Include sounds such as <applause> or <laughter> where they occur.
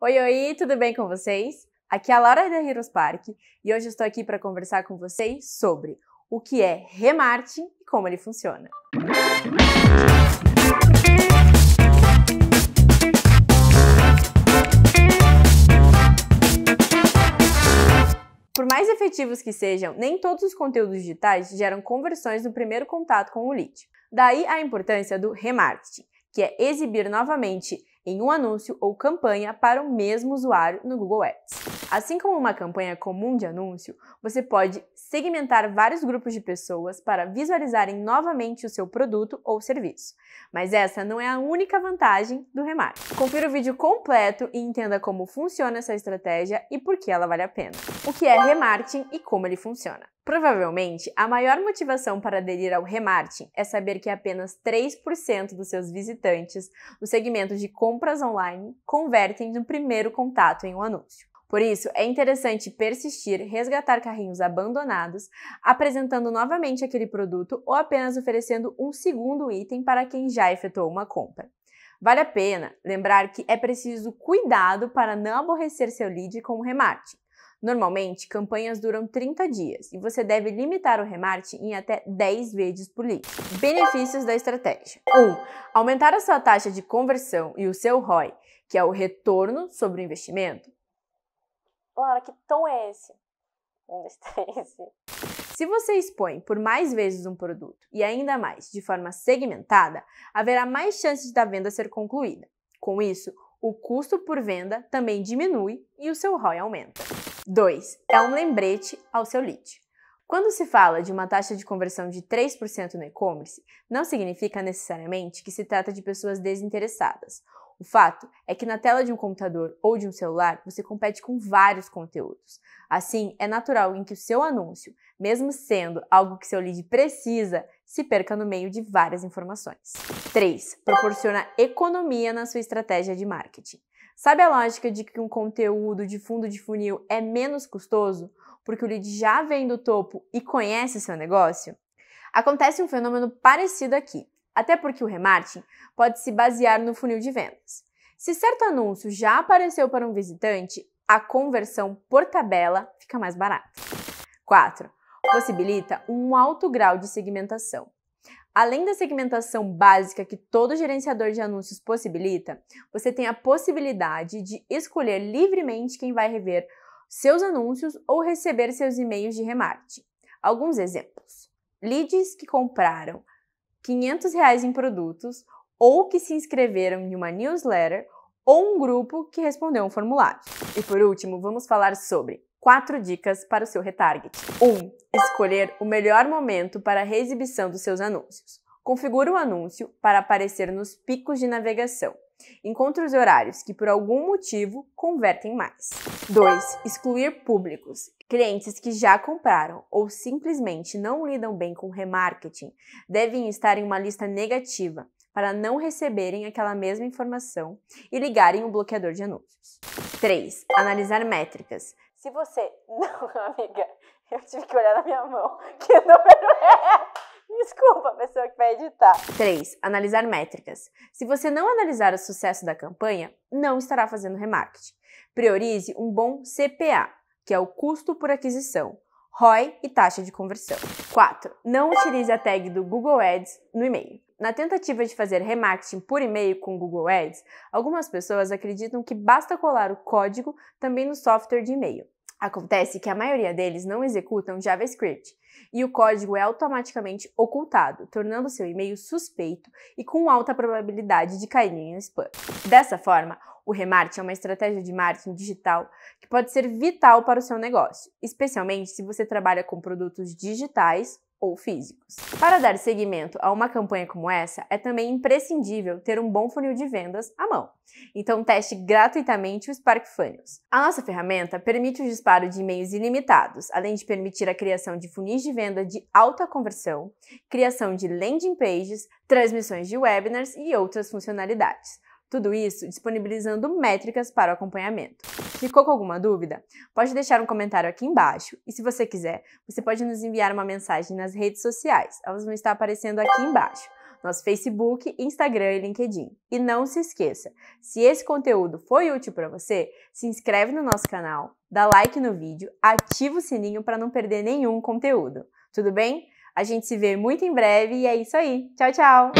Oi, oi, tudo bem com vocês? Aqui é a Laura da Heroes Park e hoje estou aqui para conversar com vocês sobre o que é remarketing e como ele funciona. Por mais efetivos que sejam, nem todos os conteúdos digitais geram conversões no primeiro contato com o lead. Daí a importância do remarketing, que é exibir novamente em um anúncio ou campanha para o mesmo usuário no Google Ads. Assim como uma campanha comum de anúncio, você pode segmentar vários grupos de pessoas para visualizarem novamente o seu produto ou serviço. Mas essa não é a única vantagem do remarketing. Confira o vídeo completo e entenda como funciona essa estratégia e por que ela vale a pena. O que é remarketing e como ele funciona. Provavelmente, a maior motivação para aderir ao remarketing é saber que apenas 3% dos seus visitantes no segmento de compras online convertem no primeiro contato em um anúncio. Por isso, é interessante persistir, resgatar carrinhos abandonados, apresentando novamente aquele produto ou apenas oferecendo um segundo item para quem já efetuou uma compra. Vale a pena lembrar que é preciso cuidado para não aborrecer seu lead com o remate. Normalmente, campanhas duram 30 dias e você deve limitar o remate em até 10 vezes por lead. Benefícios da estratégia: 1. Um, aumentar a sua taxa de conversão e o seu ROI, que é o retorno sobre o investimento. Lara, que tom é esse? Um, dois, <laughs> três. Se você expõe por mais vezes um produto e ainda mais de forma segmentada, haverá mais chances da venda ser concluída. Com isso, o custo por venda também diminui e o seu ROI aumenta. 2. É um lembrete ao seu lead. Quando se fala de uma taxa de conversão de 3% no e-commerce, não significa necessariamente que se trata de pessoas desinteressadas o fato é que na tela de um computador ou de um celular você compete com vários conteúdos. Assim, é natural em que o seu anúncio, mesmo sendo algo que seu lead precisa, se perca no meio de várias informações. 3. Proporciona economia na sua estratégia de marketing. Sabe a lógica de que um conteúdo de fundo de funil é menos custoso porque o lead já vem do topo e conhece seu negócio? Acontece um fenômeno parecido aqui até porque o remarketing pode se basear no funil de vendas. Se certo anúncio já apareceu para um visitante, a conversão por tabela fica mais barata. 4. Possibilita um alto grau de segmentação. Além da segmentação básica que todo gerenciador de anúncios possibilita, você tem a possibilidade de escolher livremente quem vai rever seus anúncios ou receber seus e-mails de remarketing. Alguns exemplos: leads que compraram 500 reais em produtos ou que se inscreveram em uma newsletter ou um grupo que respondeu um formulário. E por último, vamos falar sobre quatro dicas para o seu retarget. 1. Um, escolher o melhor momento para a reexibição dos seus anúncios. Configure o anúncio para aparecer nos picos de navegação, Encontre os horários que por algum motivo convertem mais. 2. Excluir públicos. Clientes que já compraram ou simplesmente não lidam bem com remarketing devem estar em uma lista negativa para não receberem aquela mesma informação e ligarem o bloqueador de anúncios. 3. Analisar métricas. Se você. <laughs> Não, amiga, eu tive que olhar na minha mão. Que número é <laughs> Desculpa, a pessoa que vai editar. 3. Analisar métricas. Se você não analisar o sucesso da campanha, não estará fazendo remarketing. Priorize um bom CPA, que é o custo por aquisição, ROI e taxa de conversão. 4. Não utilize a tag do Google Ads no e-mail. Na tentativa de fazer remarketing por e-mail com Google Ads, algumas pessoas acreditam que basta colar o código também no software de e-mail. Acontece que a maioria deles não executam JavaScript e o código é automaticamente ocultado, tornando seu e-mail suspeito e com alta probabilidade de cair em spam. Dessa forma, o remarketing é uma estratégia de marketing digital que pode ser vital para o seu negócio, especialmente se você trabalha com produtos digitais ou físicos. Para dar seguimento a uma campanha como essa, é também imprescindível ter um bom funil de vendas à mão. Então teste gratuitamente o Spark Funnels. A nossa ferramenta permite o disparo de e-mails ilimitados, além de permitir a criação de funis de venda de alta conversão, criação de landing pages, transmissões de webinars e outras funcionalidades. Tudo isso disponibilizando métricas para o acompanhamento. Ficou com alguma dúvida? Pode deixar um comentário aqui embaixo e, se você quiser, você pode nos enviar uma mensagem nas redes sociais. Elas vão estar aparecendo aqui embaixo. Nosso Facebook, Instagram e LinkedIn. E não se esqueça, se esse conteúdo foi útil para você, se inscreve no nosso canal, dá like no vídeo, ativa o sininho para não perder nenhum conteúdo. Tudo bem? A gente se vê muito em breve e é isso aí. Tchau, tchau!